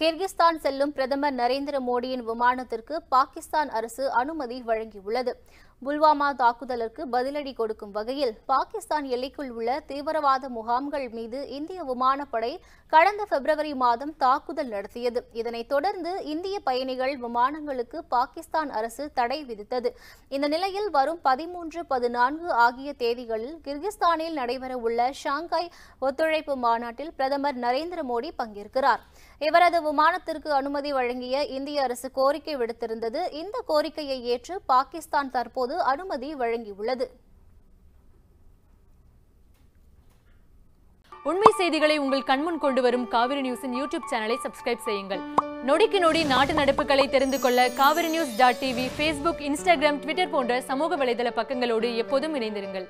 Kyrgyzstan செல்லும் பிரதமர் நரேந்திர மோடியின் விமானத்திற்கு பாகிஸ்தான் அரசு அனுமதி வழங்கியுள்ளது புல்வாமா தாக்குதலுக்கு பதிலடி கொடுக்கும் வகையில் பாகிஸ்தான் எல்லைக்குள் உள்ள தீவிரவாத முகாம்கள் மீது இந்திய விமானப்படை கடந்த பிப்ரவரி மாதம் தாக்குதல் நடத்தியது இதனைத் தொடர்ந்து இந்திய பயணிகள் விமானங்களுக்கு பாகிஸ்தான் அரசு தடை விதித்தது இந்த நிலையில் வரும் பதிமூன்று பதினான்கு ஆகிய தேதிகளில் கிர்கிஸ்தானில் நடைபெறவுள்ள ஷாங்காய் ஒத்துழைப்பு மாநாட்டில் பிரதமர் நரேந்திர மோடி பங்கேற்கிறார் இவரது விமானத்திற்கு அனுமதி வழங்கிய இந்திய அரசு கோரிக்கை விடுத்திருந்தது இந்த கோரிக்கையை ஏற்று பாகிஸ்தான் தற்போது அனுமதி வழங்கியுள்ளது உண்மை செய்திகளை உங்கள் கண்முன் கொண்டு வரும் காவிரி நியூஸின் யூடியூப் சேனலை சப்ஸ்கிரைப் செய்யுங்கள் நொடிக்கு நொடி நாட்டு நடப்புகளை தெரிந்து கொள்ள Kaveri news dot TV Facebook Instagram Twitter போன்ற சமூக வலைதள பக்கங்களோடு எப்போதும் இணைந்திருங்கள்